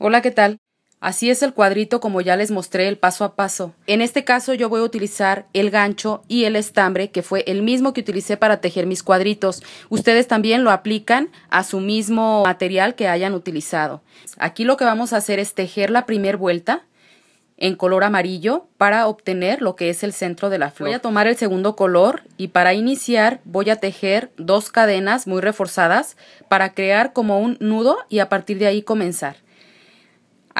Hola, ¿qué tal? Así es el cuadrito como ya les mostré el paso a paso. En este caso yo voy a utilizar el gancho y el estambre que fue el mismo que utilicé para tejer mis cuadritos. Ustedes también lo aplican a su mismo material que hayan utilizado. Aquí lo que vamos a hacer es tejer la primer vuelta en color amarillo para obtener lo que es el centro de la flor. Voy a tomar el segundo color y para iniciar voy a tejer dos cadenas muy reforzadas para crear como un nudo y a partir de ahí comenzar.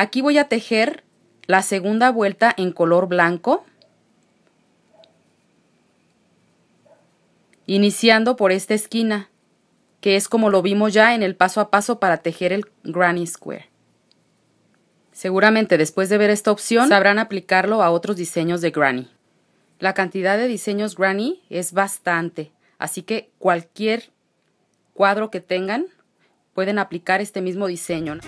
Aquí voy a tejer la segunda vuelta en color blanco. Iniciando por esta esquina, que es como lo vimos ya en el paso a paso para tejer el granny square. Seguramente después de ver esta opción sabrán aplicarlo a otros diseños de granny. La cantidad de diseños granny es bastante, así que cualquier cuadro que tengan pueden aplicar este mismo diseño.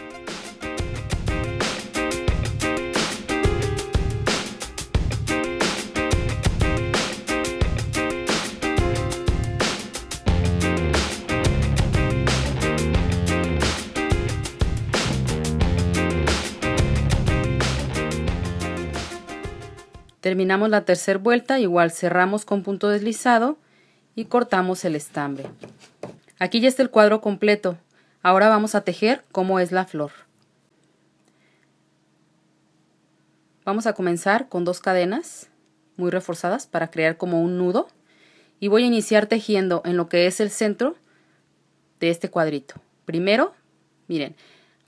Terminamos la tercera vuelta, igual cerramos con punto deslizado y cortamos el estambre. Aquí ya está el cuadro completo. Ahora vamos a tejer cómo es la flor. Vamos a comenzar con dos cadenas muy reforzadas para crear como un nudo y voy a iniciar tejiendo en lo que es el centro de este cuadrito. Primero, miren,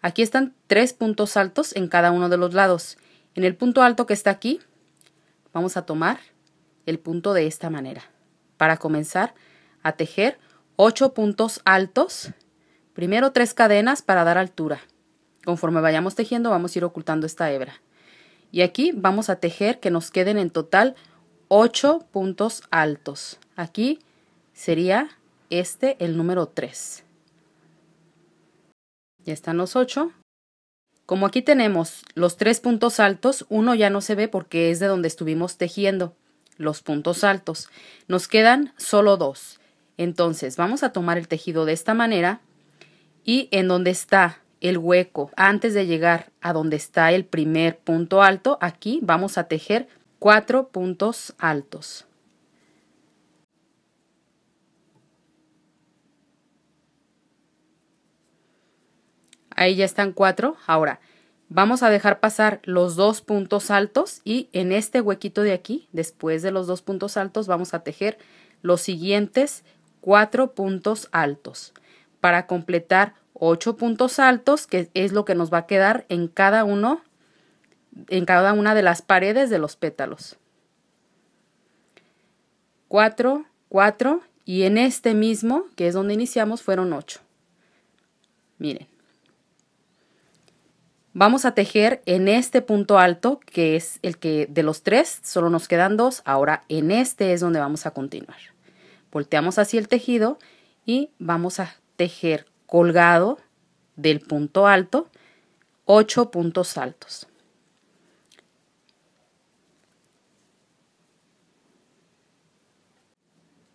aquí están tres puntos altos en cada uno de los lados. En el punto alto que está aquí vamos a tomar el punto de esta manera. Para comenzar a tejer ocho puntos altos, primero tres cadenas para dar altura. Conforme vayamos tejiendo vamos a ir ocultando esta hebra. Y aquí vamos a tejer que nos queden en total ocho puntos altos. Aquí sería este el número 3. Ya están los 8. Como aquí tenemos los tres puntos altos, uno ya no se ve porque es de donde estuvimos tejiendo los puntos altos. Nos quedan solo dos. Entonces vamos a tomar el tejido de esta manera y en donde está el hueco antes de llegar a donde está el primer punto alto, aquí vamos a tejer cuatro puntos altos. Ahí ya están cuatro. Ahora, vamos a dejar pasar los dos puntos altos y en este huequito de aquí, después de los dos puntos altos, vamos a tejer los siguientes cuatro puntos altos para completar ocho puntos altos, que es lo que nos va a quedar en cada uno, en cada una de las paredes de los pétalos. Cuatro, cuatro y en este mismo, que es donde iniciamos, fueron ocho. Miren. Vamos a tejer en este punto alto, que es el que de los tres, solo nos quedan dos. Ahora en este es donde vamos a continuar. Volteamos así el tejido y vamos a tejer colgado del punto alto, 8 puntos altos.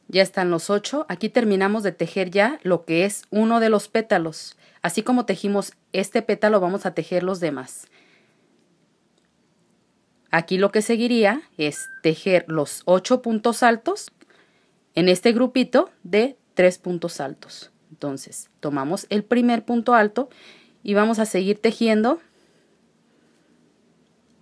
Ya están los ocho. Aquí terminamos de tejer ya lo que es uno de los pétalos. Así como tejimos este pétalo, vamos a tejer los demás. Aquí lo que seguiría es tejer los ocho puntos altos en este grupito de tres puntos altos. Entonces, tomamos el primer punto alto y vamos a seguir tejiendo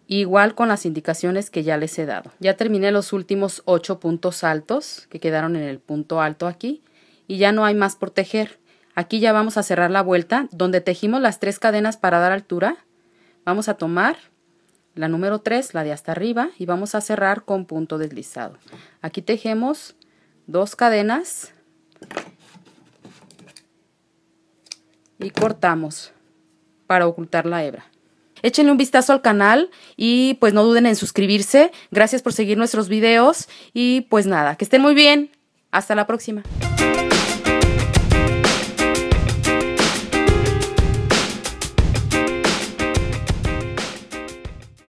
Igual con las indicaciones que ya les he dado. Ya terminé los últimos ocho puntos altos que quedaron en el punto alto aquí y ya no hay más por tejer. Aquí ya vamos a cerrar la vuelta donde tejimos las tres cadenas para dar altura. Vamos a tomar la número 3, la de hasta arriba y vamos a cerrar con punto deslizado. Aquí tejemos dos cadenas y cortamos para ocultar la hebra. Échenle un vistazo al canal y pues no duden en suscribirse. Gracias por seguir nuestros videos y pues nada, que estén muy bien. Hasta la próxima.